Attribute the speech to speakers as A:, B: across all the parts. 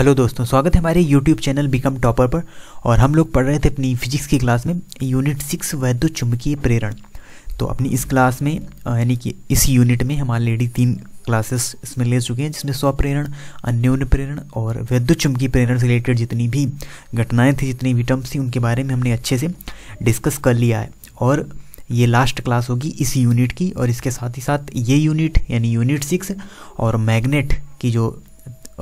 A: hello दोस्तों स्वागत है हमारे यूट्यूब चैनल बिकम टॉपर पर और हम लोग पढ़ रहे थे अपनी फिजिक्स की क्लास में यूनिट सिक्स वैद्य चुंबकीय प्रेरण तो अपनी इस क्लास में यानी कि इस यूनिट में हम ऑलरेडी तीन क्लासेस इसमें ले चुके हैं जिसमें स्वप्रेरण अन्योन प्रेरण और वैद्य चुंबकीय प्रेरण से रिलेटेड जितनी भी घटनाएँ थी जितनी भी टर्म्स थी उनके बारे में हमने अच्छे से डिस्कस कर लिया है और ये लास्ट क्लास होगी इस यूनिट की और इसके साथ ही साथ ये यूनिट यानी यूनिट सिक्स और मैग्नेट की जो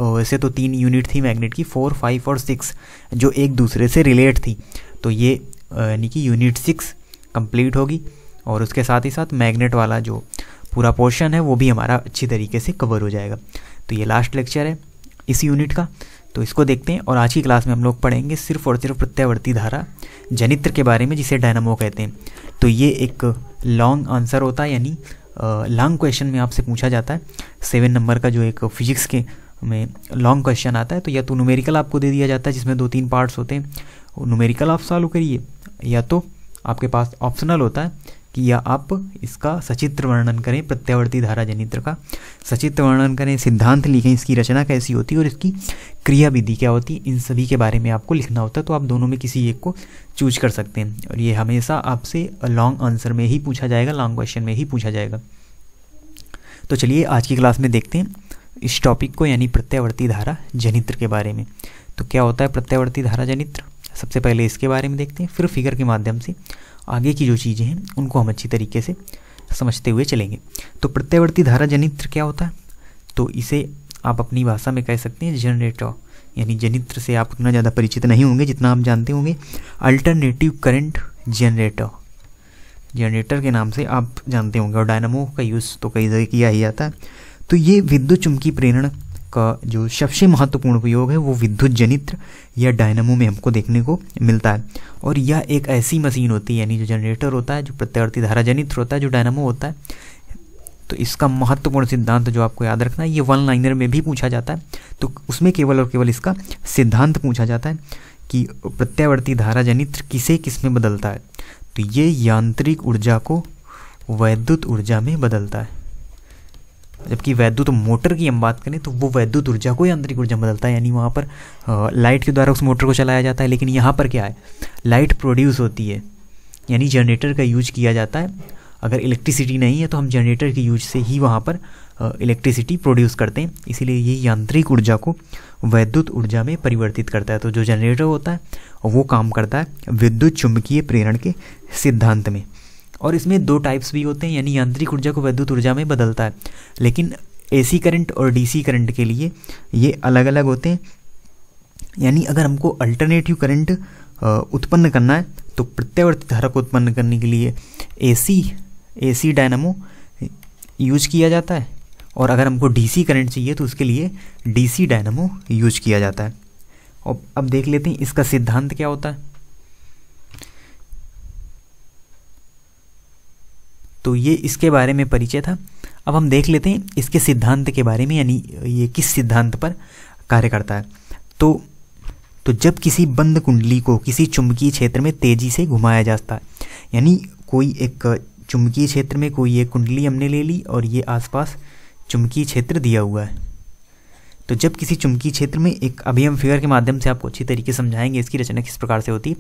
A: वैसे तो तीन यूनिट थी मैग्नेट की फोर फाइव और सिक्स जो एक दूसरे से रिलेट थी तो ये यानी कि यूनिट सिक्स कंप्लीट होगी और उसके साथ ही साथ मैग्नेट वाला जो पूरा पोर्शन है वो भी हमारा अच्छी तरीके से कवर हो जाएगा तो ये लास्ट लेक्चर है इस यूनिट का तो इसको देखते हैं और आज की क्लास में हम लोग पढ़ेंगे सिर्फ और सिर्फ प्रत्यावर्ती धारा जनित्र के बारे में जिसे डायनामो कहते हैं तो ये एक लॉन्ग आंसर होता है यानी लॉन्ग क्वेश्चन में आपसे पूछा जाता है सेवन नंबर का जो एक फिजिक्स के में लॉन्ग क्वेश्चन आता है तो या तो न्यूमेरिकल आपको दे दिया जाता है जिसमें दो तीन पार्ट्स होते हैं नुमेरिकल आप सॉल्व करिए या तो आपके पास ऑप्शनल होता है कि या आप इसका सचित्र वर्णन करें प्रत्यावर्ती धारा जनित्र का सचित्र वर्णन करें सिद्धांत लिखें इसकी रचना कैसी होती है और इसकी क्रिया विधि क्या होती है इन सभी के बारे में आपको लिखना होता है तो आप दोनों में किसी एक को चूज कर सकते हैं और ये हमेशा आपसे लॉन्ग आंसर में ही पूछा जाएगा लॉन्ग क्वेश्चन में ही पूछा जाएगा तो चलिए आज की क्लास में देखते हैं इस टॉपिक को यानी प्रत्यावर्ती धारा जनित्र के बारे में तो क्या होता है प्रत्यावर्ती धारा जनित्र सबसे पहले इसके बारे में देखते हैं फिर फिगर के माध्यम से आगे की जो चीज़ें हैं उनको हम अच्छी तरीके से समझते हुए चलेंगे तो प्रत्यावर्ती धारा जनित्र क्या होता है तो इसे आप अपनी भाषा में कह सकते हैं जनरेटर यानी जनित्र से आप उतना ज़्यादा परिचित नहीं होंगे जितना आप जानते होंगे अल्टरनेटिव करंट जनरेटर जनरेटर के नाम से आप जानते होंगे और डायनामो का यूज़ तो कई जगह किया ही जाता है तो ये विद्युत चुंबकीय प्रेरण का जो सबसे महत्वपूर्ण उपयोग है वो विद्युत जनित्र या डायनामो में हमको देखने को मिलता है और यह एक ऐसी मशीन होती है यानी जो जनरेटर होता है जो प्रत्यावर्ती धारा जनित्र होता है जो डायनामो होता है तो इसका महत्वपूर्ण सिद्धांत जो आपको याद रखना है ये वन लाइनर में भी पूछा जाता है तो उसमें केवल और केवल इसका सिद्धांत पूछा जाता है कि प्रत्यावर्ती धारा जनित्र किसे किस में बदलता है तो ये यांत्रिक ऊर्जा को वैद्युत ऊर्जा में बदलता है जबकि वैद्युत मोटर की हम बात करें तो वो वैद्युत ऊर्जा को ही आंतरिक ऊर्जा बदलता है यानी वहाँ पर लाइट के द्वारा उस मोटर को चलाया जाता है लेकिन यहाँ पर क्या है लाइट प्रोड्यूस होती है यानी जनरेटर का यूज किया जाता है अगर इलेक्ट्रिसिटी नहीं है तो हम जनरेटर के यूज से ही वहाँ पर इलेक्ट्रिसिटी प्रोड्यूस करते हैं इसीलिए ये यांत्रिक ऊर्जा को वैद्युत ऊर्जा में परिवर्तित करता है तो जो जनरेटर होता है वो काम करता है विद्युत चुंबकीय प्रेरण के सिद्धांत में और इसमें दो टाइप्स भी होते हैं यानी यांत्रिक ऊर्जा को वैद्युत ऊर्जा में बदलता है लेकिन एसी करंट और डीसी करंट के लिए ये अलग अलग होते हैं यानी अगर हमको अल्टरनेटिव करंट उत्पन्न करना है तो प्रत्यावर्ती धारा को उत्पन्न करने के लिए एसी एसी डायनामो यूज किया जाता है और अगर हमको डीसी करंट चाहिए तो उसके लिए डीसी डायनामो यूज किया जाता है और अब देख लेते हैं इसका सिद्धांत क्या होता है तो ये इसके बारे में परिचय था अब हम देख लेते हैं इसके सिद्धांत के बारे में यानी ये किस सिद्धांत पर कार्य करता है तो तो जब किसी बंद कुंडली को किसी चुंबकीय क्षेत्र में तेजी से घुमाया जाता है यानी कोई एक चुंबकीय क्षेत्र में कोई एक कुंडली हमने ले ली और ये आसपास चुंबकीय क्षेत्र दिया हुआ है तो जब किसी चुंबकीय क्षेत्र में एक अभी हम फिगर के माध्यम से आपको अच्छी तरीके समझाएंगे इसकी रचना किस प्रकार से होती है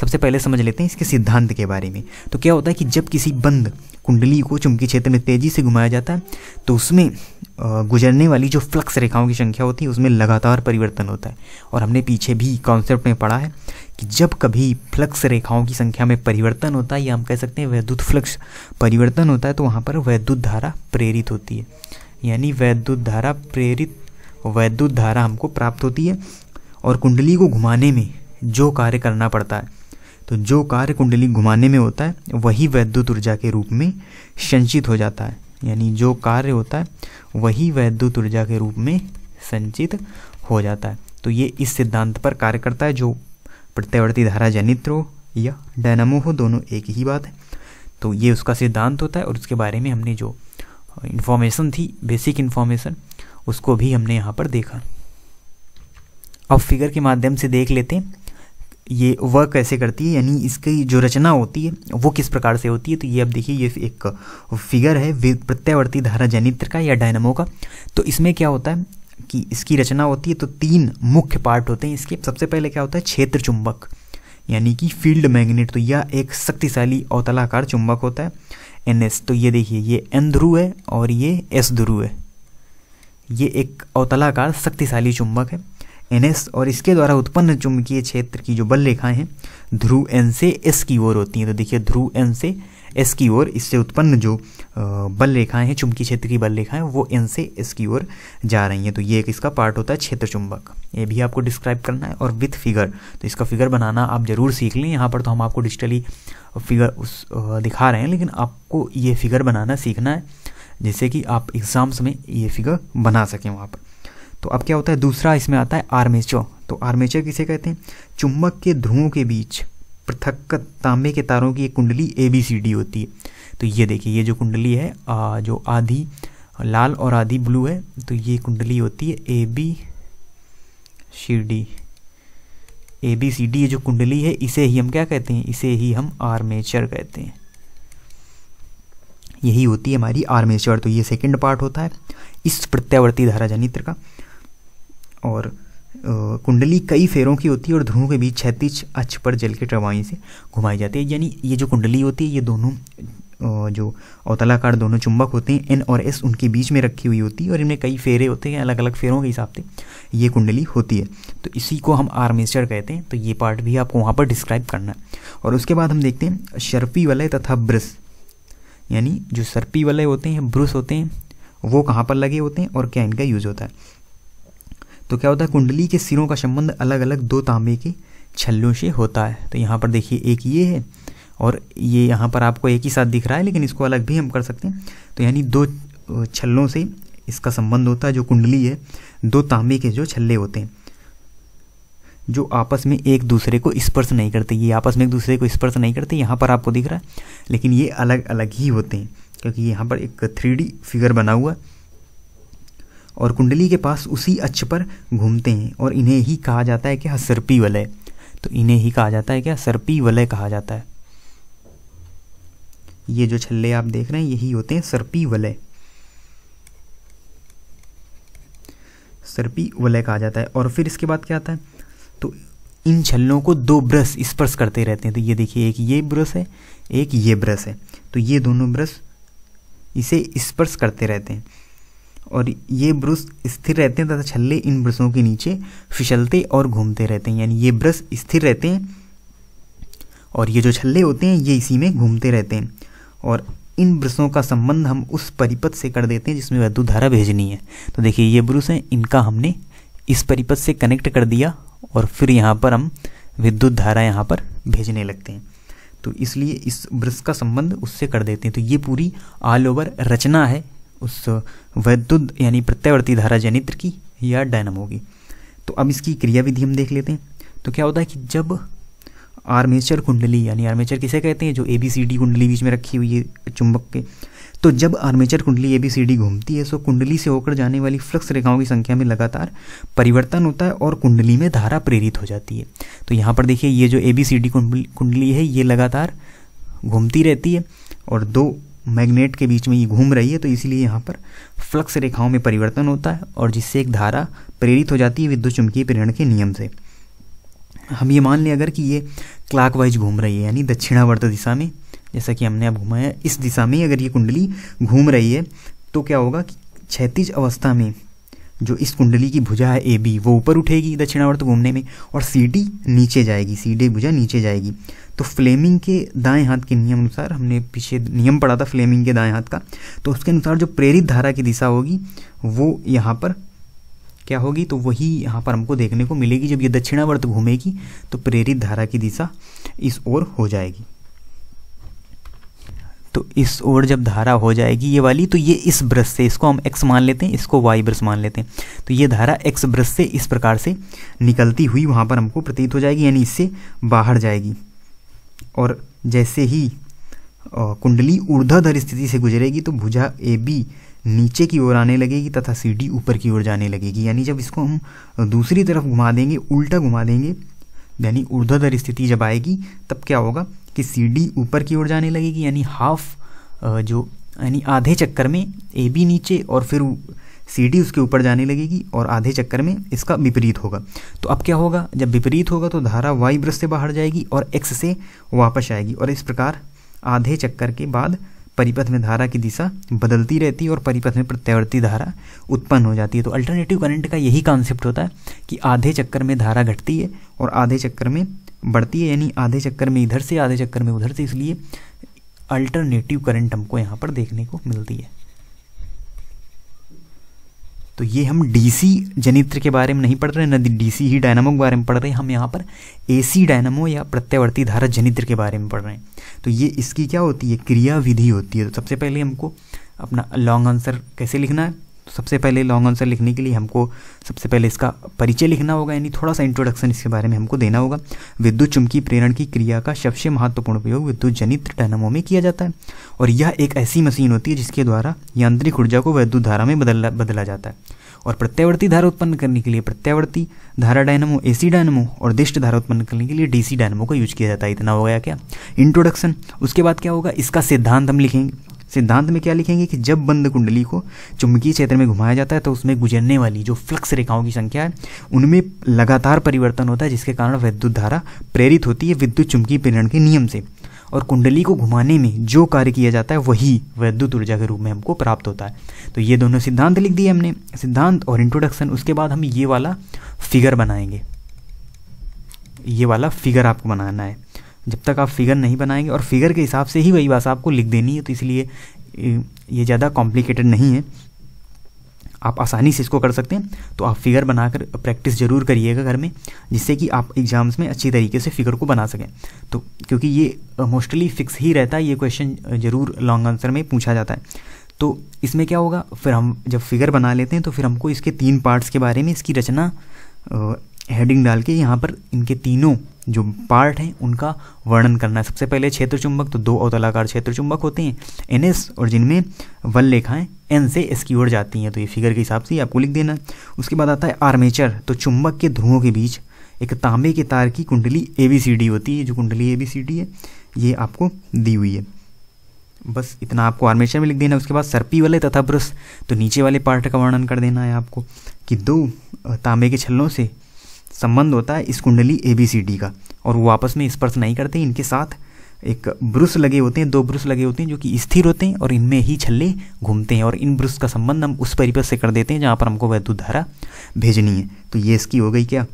A: सबसे पहले समझ लेते हैं इसके सिद्धांत के बारे में तो क्या होता है कि जब किसी बंद कुंडली को चुंबकीय क्षेत्र में तेजी से घुमाया जाता है तो उसमें गुजरने वाली जो फ्लक्स रेखाओं की संख्या होती है उसमें लगातार परिवर्तन होता है और हमने पीछे भी कॉन्सेप्ट में पढ़ा है कि जब कभी फ्लक्स रेखाओं की संख्या में परिवर्तन होता है या हम कह सकते हैं वैद्युत फ्लक्स परिवर्तन होता है तो वहाँ पर वैद्युत धारा प्रेरित होती है यानी वैद्युत धारा प्रेरित वैद्युत धारा हमको प्राप्त होती है और कुंडली को घुमाने में जो कार्य करना पड़ता है तो जो कार्य कुंडली घुमाने में होता है वही वैद्युत ऊर्जा के रूप में संचित हो जाता है यानी जो कार्य होता है वही वैद्युत ऊर्जा के रूप में संचित हो जाता है तो ये इस सिद्धांत पर कार्य करता है जो प्रत्यावर्ती धारा जनित्र हो या डायनामो हो दोनों एक ही बात है तो ये उसका सिद्धांत होता है और उसके बारे में हमने जो इन्फॉर्मेशन थी बेसिक इन्फॉर्मेशन उसको भी हमने यहाँ पर देखा अब फिगर के माध्यम से देख लेते हैं ये वर्क कैसे करती है यानी इसकी जो रचना होती है वो किस प्रकार से होती है तो ये अब देखिए ये एक फिगर है प्रत्यावर्ती धारा जनित्र का या डायनमो का तो इसमें क्या होता है कि इसकी रचना होती है तो तीन मुख्य पार्ट होते हैं इसके सबसे पहले क्या होता है क्षेत्र चुंबक यानी कि फील्ड मैग्नेट तो यह एक शक्तिशाली अवतलाकार चुंबक होता है एन तो ये देखिए ये एन ध्रुव है और ये एस ध्रुव है ये एक अवतलाकार शक्तिशाली चुंबक है एनएस और इसके द्वारा उत्पन्न चुंबकीय क्षेत्र की जो बल रेखाएं हैं ध्रुव एन से एस की ओर होती हैं तो देखिए ध्रुव एन से एस की ओर इससे उत्पन्न जो बल रेखाएं हैं चुंबकीय क्षेत्र की बल रेखाएं वो एन से एस की ओर जा रही हैं तो ये एक इसका पार्ट होता है क्षेत्र चुंबक ये भी आपको डिस्क्राइब करना है और विथ फिगर तो इसका फिगर बनाना आप ज़रूर सीख लें यहाँ पर तो हम आपको डिजिटली फिगर उस दिखा रहे हैं लेकिन आपको ये फिगर बनाना सीखना है जिससे कि आप एग्ज़ाम्स में ये फिगर बना सकें वहाँ पर तो अब क्या होता है दूसरा इसमें आता है आर्मेचर तो आर्मेचर किसे कहते हैं चुंबक के ध्रुवों के बीच पृथक तांबे के तारों की एक कुंडली ए बी सी डी होती है तो ये देखिए ये जो कुंडली है आ, जो आधी लाल और आधी ब्लू है तो ये कुंडली होती है A B C D A B C D ये जो कुंडली है इसे ही हम क्या कहते हैं इसे ही हम आर्मेचर कहते हैं यही होती है हमारी आर्मेचर तो ये सेकंड पार्ट होता है इस प्रत्यावर्ती धारा जनित्र का और कुंडली कई फेरों की होती है और ध्रुवों के बीच क्षैतिज अक्ष पर जल के टवाई से घुमाई जाती है यानी ये जो कुंडली होती है ये दोनों जो अवतलाकार दोनों चुंबक होते हैं एन और एस उनके बीच में रखी हुई होती है और इनमें कई फेरे होते हैं अलग अलग फेरों के हिसाब से ये कुंडली होती है तो इसी को हम आर्मेचर कहते हैं तो ये पार्ट भी आपको वहाँ पर डिस्क्राइब करना है और उसके बाद हम देखते हैं शर्पी वलय तथा ब्रस यानी जो सर्पी वलय होते हैं ब्रश होते हैं वो कहाँ पर लगे होते हैं और क्या इनका यूज़ होता है तो क्या होता है कुंडली के सिरों का संबंध अलग अलग दो तांबे के छल्लों से होता है तो यहाँ पर देखिए एक ये है और ये यहाँ पर आपको एक ही साथ दिख रहा है लेकिन इसको अलग भी हम कर सकते हैं तो यानी दो छल्लों से इसका संबंध होता है जो कुंडली है दो तांबे के जो छल्ले होते हैं जो आपस में एक दूसरे को स्पर्श नहीं करते ये आपस में एक दूसरे को स्पर्श नहीं करते यहाँ पर आपको दिख रहा है लेकिन ये अलग अलग ही होते हैं क्योंकि यहाँ पर एक थ्री फिगर बना हुआ है और कुंडली के पास उसी अक्ष पर घूमते हैं और इन्हें ही कहा जाता है कि हसरपी वलय तो इन्हें ही कहा जाता है कि सर्पी वलय कहा जाता है ये जो छल्ले आप देख रहे हैं यही होते हैं सर्पी वलय सर्पी वलय कहा जाता है और फिर इसके बाद क्या आता है तो इन छल्लों को दो ब्रश स्पर्श करते रहते हैं तो ये देखिए एक ये ब्रश है एक ये ब्रश है तो ये दोनों ब्रश इसे स्पर्श करते रहते हैं और ये ब्रश स्थिर रहते हैं तथा छल्ले इन ब्रशों के नीचे फिसलते और घूमते रहते हैं यानी ये ब्रश स्थिर रहते हैं और ये जो छल्ले होते हैं ये इसी में घूमते रहते हैं और इन ब्रशों का संबंध हम उस परिपथ से कर देते हैं जिसमें वैद्युत धारा भेजनी है तो देखिए ये ब्रश हैं इनका हमने इस परिपथ से कनेक्ट कर दिया और फिर यहाँ पर हम विद्युत धारा यहाँ पर भेजने लगते हैं तो इसलिए इस ब्रश का संबंध उससे कर देते हैं तो ये पूरी ऑल ओवर रचना है उस वैद्युत यानी प्रत्यावर्ती धारा जनित्र की या डायनमो की तो अब इसकी क्रियाविधि हम देख लेते हैं तो क्या होता है कि जब आर्मेचर कुंडली यानी आर्मेचर किसे कहते हैं जो ए बी सी डी कुंडली बीच में रखी हुई है चुंबक के तो जब आर्मेचर कुंडली ए बी सी डी घूमती है सो कुंडली से होकर जाने वाली फ्लक्स रेखाओं की संख्या में लगातार परिवर्तन होता है और कुंडली में धारा प्रेरित हो जाती है तो यहाँ पर देखिए ये जो ए बी सी डी कुंडली है ये लगातार घूमती रहती है और दो मैग्नेट के बीच में ये घूम रही है तो इसीलिए यहाँ पर फ्लक्स रेखाओं में परिवर्तन होता है और जिससे एक धारा प्रेरित हो जाती है विद्युत चुंबकीय प्रेरण के नियम से हम ये मान लें अगर कि ये क्लाकवाइज घूम रही है यानी दक्षिणावर्त दिशा में जैसा कि हमने अब घुमाया इस दिशा में अगर ये कुंडली घूम रही है तो क्या होगा कि क्षैतिज अवस्था में जो इस कुंडली की भुजा है ए बी वो ऊपर उठेगी दक्षिणावर्त घूमने में और सी डी नीचे जाएगी सी डी भुजा नीचे जाएगी तो फ्लेमिंग के दाएं हाथ के नियम अनुसार हमने पीछे नियम पढ़ा था फ्लेमिंग के दाएं हाथ का तो उसके अनुसार जो प्रेरित धारा की दिशा होगी वो यहाँ पर क्या होगी तो वही यहाँ पर हमको देखने को मिलेगी जब ये दक्षिणावर्त घूमेगी तो प्रेरित धारा की दिशा इस ओर हो जाएगी तो इस ओर जब धारा हो जाएगी ये वाली तो ये इस ब्रश से इसको हम एक्स मान लेते हैं इसको वाई ब्रश मान लेते हैं तो ये धारा एक्स ब्रश से इस प्रकार से निकलती हुई वहाँ पर हमको प्रतीत हो जाएगी यानी इससे बाहर जाएगी और जैसे ही कुंडली ऊर्ध्वधर स्थिति से गुजरेगी तो भुजा ए बी नीचे की ओर आने लगेगी तथा सी डी ऊपर की ओर जाने लगेगी यानी जब इसको हम दूसरी तरफ घुमा देंगे उल्टा घुमा देंगे यानी ऊर्ध्वधर स्थिति जब आएगी तब क्या होगा कि सी ऊपर की ओर जाने लगेगी यानी हाफ जो यानी आधे चक्कर में ए बी नीचे और फिर सी डी उसके ऊपर जाने लगेगी और आधे चक्कर में इसका विपरीत होगा तो अब क्या होगा जब विपरीत होगा तो धारा वाई ब्रश से बाहर जाएगी और एक्स से वापस आएगी और इस प्रकार आधे चक्कर के बाद परिपथ में धारा की दिशा बदलती रहती है और परिपथ में प्रत्यावर्ती धारा उत्पन्न हो जाती है तो अल्टरनेटिव करंट का यही कॉन्सेप्ट होता है कि आधे चक्कर में धारा घटती है और आधे चक्कर में बढ़ती है यानी आधे चक्कर में इधर से आधे चक्कर में उधर से इसलिए अल्टरनेटिव करंट हमको यहाँ पर देखने को मिलती है तो ये हम डीसी जनित्र के बारे में नहीं पढ़ रहे ना डीसी ही डायनामो के बारे में पढ़ रहे हैं हम यहाँ पर एसी डायनामो या प्रत्यावर्ती धारा जनित्र के बारे में पढ़ रहे हैं तो ये इसकी क्या होती है क्रिया विधि होती है तो सबसे पहले हमको अपना लॉन्ग आंसर कैसे लिखना है तो सबसे पहले लॉन्ग आंसर लिखने के लिए हमको सबसे पहले इसका परिचय लिखना होगा यानी थोड़ा सा इंट्रोडक्शन इसके बारे में हमको देना होगा विद्युत चुमकी प्रेरण की क्रिया का सबसे महत्वपूर्ण उपयोग विद्युत जनित डायनामो में किया जाता है और यह एक ऐसी मशीन होती है जिसके द्वारा यांत्रिक ऊर्जा को वैद्युत धारा में बदला बदला जाता है और प्रत्यावर्ती धारा उत्पन्न करने के लिए प्रत्यावर्ती धारा डायनमो ए डायनमो और दिष्ट धारा उत्पन्न करने के लिए डीसी डायनमो का यूज किया जाता है इतना हो गया क्या इंट्रोडक्शन उसके बाद क्या होगा इसका सिद्धांत हम लिखेंगे सिद्धांत में क्या लिखेंगे कि जब बंद कुंडली को चुंबकीय क्षेत्र में घुमाया जाता है तो उसमें गुजरने वाली जो फ्लक्स रेखाओं की संख्या है उनमें लगातार परिवर्तन होता है जिसके कारण विद्युत धारा प्रेरित होती है विद्युत चुंबकीय प्रेरण के नियम से और कुंडली को घुमाने में जो कार्य किया जाता है वही वैद्युत ऊर्जा के रूप में हमको प्राप्त होता है तो ये दोनों सिद्धांत लिख दिए हमने सिद्धांत और इंट्रोडक्शन उसके बाद हम ये वाला फिगर बनाएंगे ये वाला फिगर आपको बनाना है जब तक आप फिगर नहीं बनाएंगे और फिगर के हिसाब से ही वही भाषा आपको लिख देनी है तो इसलिए ये ज़्यादा कॉम्प्लिकेटेड नहीं है आप आसानी से इसको कर सकते हैं तो आप फिगर बनाकर प्रैक्टिस जरूर करिएगा घर में जिससे कि आप एग्ज़ाम्स में अच्छी तरीके से फिगर को बना सकें तो क्योंकि ये मोस्टली फिक्स ही रहता है ये क्वेश्चन ज़रूर लॉन्ग आंसर में पूछा जाता है तो इसमें क्या होगा फिर हम जब फिगर बना लेते हैं तो फिर हमको इसके तीन पार्ट्स के बारे में इसकी रचना हेडिंग डाल के यहाँ पर इनके तीनों जो पार्ट हैं उनका वर्णन करना है सबसे पहले क्षेत्र चुंबक तो दो अवतलाकार क्षेत्र चुंबक होते हैं एन एस और जिनमें वन लेखाएं एन से एस की ओर जाती हैं तो ये फिगर के हिसाब से आपको लिख देना उसके बाद आता है आर्मेचर तो चुंबक के ध्रुवों के बीच एक तांबे के तार की कुंडली ए बी सी डी होती है जो कुंडली ए बी सी डी है ये आपको दी हुई है बस इतना आपको आर्मेचर में लिख देना है उसके बाद सर्पी वाले तथा ब्रश तो नीचे वाले पार्ट का वर्णन कर देना है आपको कि दो तांबे के छल्लों से संबंध होता है इस कुंडली ए बी सी डी का और वो आपस में स्पर्श नहीं करते इनके साथ एक ब्रुश लगे होते हैं दो ब्रुश लगे होते हैं जो कि स्थिर होते हैं और इनमें ही छल्ले घूमते हैं और इन ब्रुश का संबंध हम उस परिपथ से कर देते हैं जहाँ पर हमको वैद्युत धारा भेजनी है तो ये इसकी हो गई क्या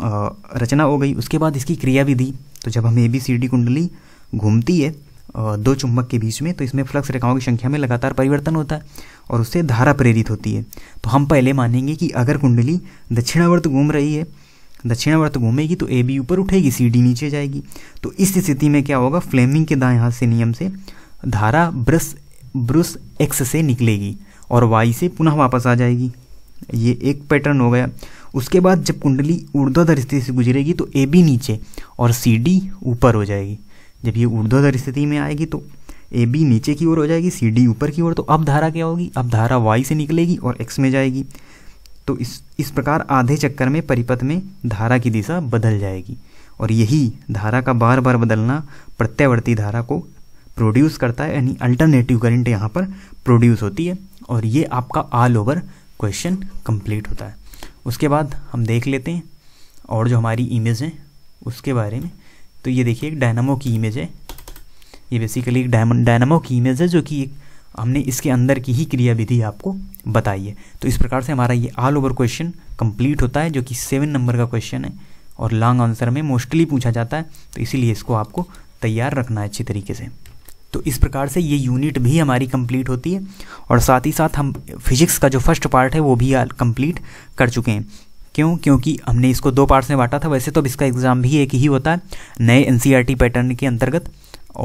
A: आ, रचना हो गई उसके बाद इसकी क्रिया भी दी तो जब हम ए बी सी डी कुंडली घूमती है दो चुंबक के बीच में तो इसमें फ्लक्स रेखाओं की संख्या में लगातार परिवर्तन होता है और उससे धारा प्रेरित होती है तो हम पहले मानेंगे कि अगर कुंडली दक्षिणावर्त घूम रही है दक्षिणावर्त घूमेगी तो ए बी ऊपर उठेगी सी डी नीचे जाएगी तो इस स्थिति में क्या होगा फ्लेमिंग के दाएं हाथ से नियम से धारा ब्रस ब्रुस एक्स से निकलेगी और वाई से पुनः वापस आ जाएगी ये एक पैटर्न हो गया उसके बाद जब कुंडली ऊर्ध्वाधर स्थिति से गुजरेगी तो ए बी नीचे और सी डी ऊपर हो जाएगी जब ये ऊर्ध्वाधर स्थिति में आएगी तो ए बी नीचे की ओर हो जाएगी सी डी ऊपर की ओर तो अब धारा क्या होगी अब धारा वाई से निकलेगी और एक्स में जाएगी तो इस इस प्रकार आधे चक्कर में परिपथ में धारा की दिशा बदल जाएगी और यही धारा का बार बार बदलना प्रत्यावर्ती धारा को प्रोड्यूस करता है यानी अल्टरनेटिव करंट यहाँ पर प्रोड्यूस होती है और ये आपका ऑल ओवर क्वेश्चन कंप्लीट होता है उसके बाद हम देख लेते हैं और जो हमारी इमेज है उसके बारे में तो ये देखिए एक डायनामो की इमेज है ये बेसिकली एक डायमंड डायनामो की इमेज है जो कि एक हमने इसके अंदर की ही क्रियाविधि आपको बताई है तो इस प्रकार से हमारा ये ऑल ओवर क्वेश्चन कंप्लीट होता है जो कि सेवन नंबर का क्वेश्चन है और लॉन्ग आंसर में मोस्टली पूछा जाता है तो इसीलिए इसको आपको तैयार रखना है अच्छी तरीके से तो इस प्रकार से ये यूनिट भी हमारी कंप्लीट होती है और साथ ही साथ हम फिजिक्स का जो फर्स्ट पार्ट है वो भी कंप्लीट कर चुके हैं क्यों क्योंकि हमने इसको दो पार्ट्स में बांटा था वैसे तो अब इसका एग्ज़ाम भी एक ही होता है नए एन पैटर्न e के अंतर्गत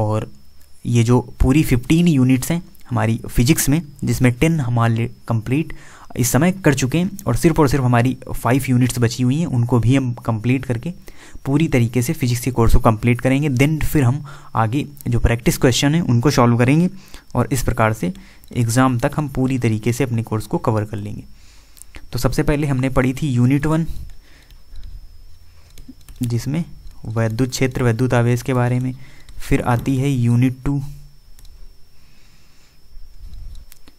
A: और ये जो पूरी फिफ्टीन यूनिट्स हैं हमारी फिजिक्स में जिसमें टेन हमारे कंप्लीट इस समय कर चुके हैं और सिर्फ और सिर्फ हमारी फाइव यूनिट्स बची हुई हैं उनको भी हम कंप्लीट करके पूरी तरीके से फिजिक्स के कोर्स को कंप्लीट करेंगे देन फिर हम आगे जो प्रैक्टिस क्वेश्चन हैं उनको सॉल्व करेंगे और इस प्रकार से एग्ज़ाम तक हम पूरी तरीके से अपने कोर्स को कवर कर लेंगे तो सबसे पहले हमने पढ़ी थी यूनिट वन जिसमें वैद्युत क्षेत्र वैद्युत आवेश के बारे में फिर आती है यूनिट टू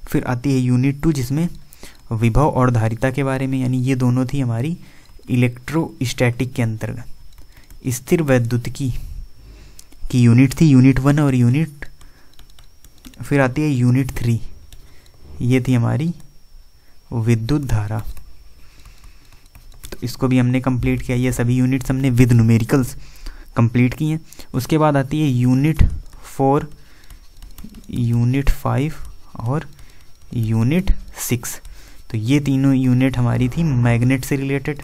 A: फिर आती है यूनिट टू जिसमें विभव और धारिता के बारे में यानी ये दोनों थी हमारी इलेक्ट्रोस्टैटिक के अंतर्गत स्थिर वैद्युत की यूनिट थी यूनिट वन और यूनिट फिर आती है यूनिट थ्री ये थी हमारी विद्युत धारा तो इसको भी हमने कंप्लीट किया ये सभी यूनिट्स हमने विद न्यूमेरिकल्स कंप्लीट की हैं उसके बाद आती है यूनिट फोर यूनिट फाइव और यूनिट सिक्स तो ये तीनों यूनिट हमारी थी मैग्नेट से रिलेटेड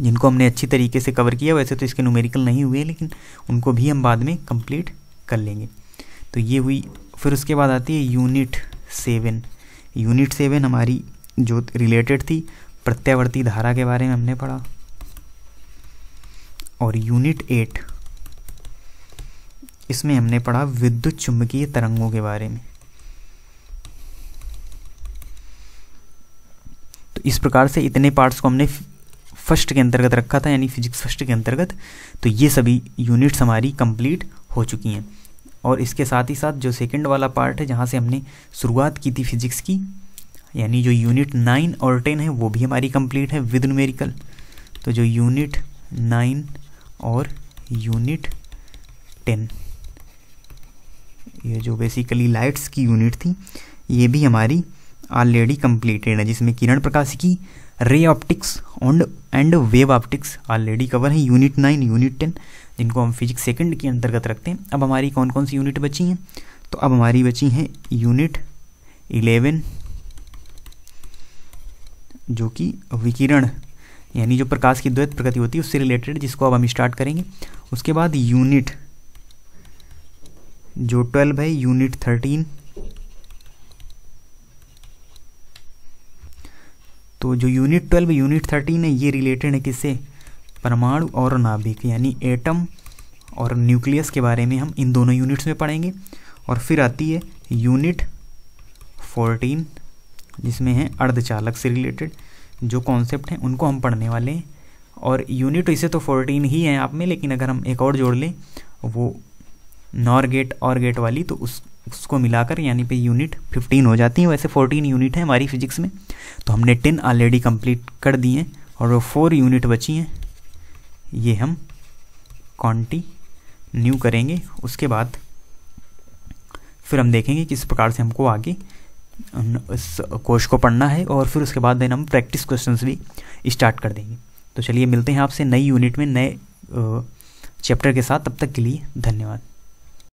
A: जिनको हमने अच्छी तरीके से कवर किया वैसे तो इसके न्यूमेरिकल नहीं हुए लेकिन उनको भी हम बाद में कंप्लीट कर लेंगे तो ये हुई फिर उसके बाद आती है यूनिट सेवन यूनिट सेवन हमारी जो रिलेटेड थी प्रत्यावर्ती धारा के बारे में हमने पढ़ा और यूनिट एट इसमें हमने पढ़ा विद्युत चुंबकीय तरंगों के बारे में इस प्रकार से इतने पार्ट्स को हमने फर्स्ट के अंतर्गत रखा था यानी फिजिक्स फर्स्ट के अंतर्गत तो ये सभी यूनिट्स हमारी कंप्लीट हो चुकी हैं और इसके साथ ही साथ जो सेकंड वाला पार्ट है जहाँ से हमने शुरुआत की थी फिजिक्स की यानी जो यूनिट नाइन और टेन है वो भी हमारी कंप्लीट है विद न्यूमेरिकल तो जो यूनिट नाइन और यूनिट टेन ये जो बेसिकली लाइट्स की यूनिट थी ये भी हमारी ऑलरेडी कंप्लीटेड है जिसमें किरण प्रकाश की ray optics on and wave optics already cover है यूनिट नाइन यूनिट टेन जिनको हम फिजिक्स सेकंड के अंतर्गत रखते हैं अब हमारी कौन कौन सी यूनिट बची हैं तो अब हमारी बची हैं यूनिट इलेवन जो कि विकिरण यानी जो प्रकाश की द्वैत प्रगति होती है उससे रिलेटेड जिसको अब हम स्टार्ट करेंगे उसके बाद यूनिट जो ट्वेल्व है यूनिट थर्टीन तो जो यूनिट ट्वेल्व यूनिट थर्टीन है ये रिलेटेड है किससे परमाणु और नाभिक यानी एटम और न्यूक्लियस के बारे में हम इन दोनों यूनिट्स में पढ़ेंगे और फिर आती है यूनिट फोर्टीन जिसमें है अर्धचालक से रिलेटेड जो कॉन्सेप्ट हैं उनको हम पढ़ने वाले हैं और यूनिट इसे तो फोर्टीन ही है आप में लेकिन अगर हम एक और जोड़ लें वो नॉर गेट और गेट वाली तो उस उसको मिलाकर यानी पे यूनिट 15 हो जाती है वैसे 14 यूनिट है हमारी फिजिक्स में तो हमने 10 ऑलरेडी कंप्लीट कर दिए हैं और वो फोर यूनिट बची हैं ये हम कॉन्टीन्यू करेंगे उसके बाद फिर हम देखेंगे किस प्रकार से हमको आगे इस कोर्स को पढ़ना है और फिर उसके बाद देन हम प्रैक्टिस क्वेश्चंस भी स्टार्ट कर देंगे तो चलिए मिलते हैं आपसे नई यूनिट में नए चैप्टर के साथ तब तक के लिए धन्यवाद